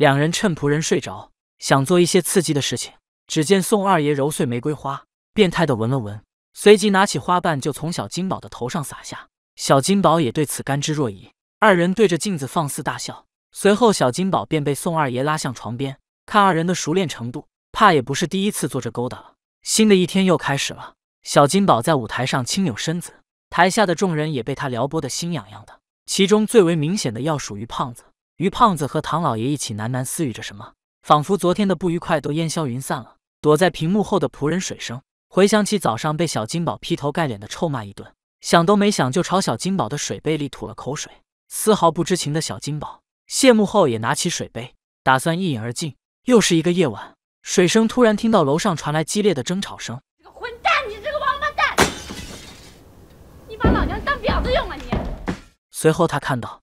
两人趁仆人睡着，想做一些刺激的事情。只见宋二爷揉碎玫瑰花，变态的闻了闻，随即拿起花瓣就从小金宝的头上撒下。小金宝也对此甘之若饴。二人对着镜子放肆大笑。随后，小金宝便被宋二爷拉向床边。看二人的熟练程度，怕也不是第一次做这勾搭了。新的一天又开始了。小金宝在舞台上轻扭身子，台下的众人也被他撩拨的心痒痒的。其中最为明显的要属于胖子。于胖子和唐老爷一起喃喃私语着什么，仿佛昨天的不愉快都烟消云散了。躲在屏幕后的仆人水生回想起早上被小金宝劈头盖脸的臭骂一顿，想都没想就朝小金宝的水杯里吐了口水。丝毫不知情的小金宝谢幕后也拿起水杯，打算一饮而尽。又是一个夜晚，水生突然听到楼上传来激烈的争吵声：“你个混蛋，你这个王八蛋，你把老娘当婊子用了你！”随后他看到。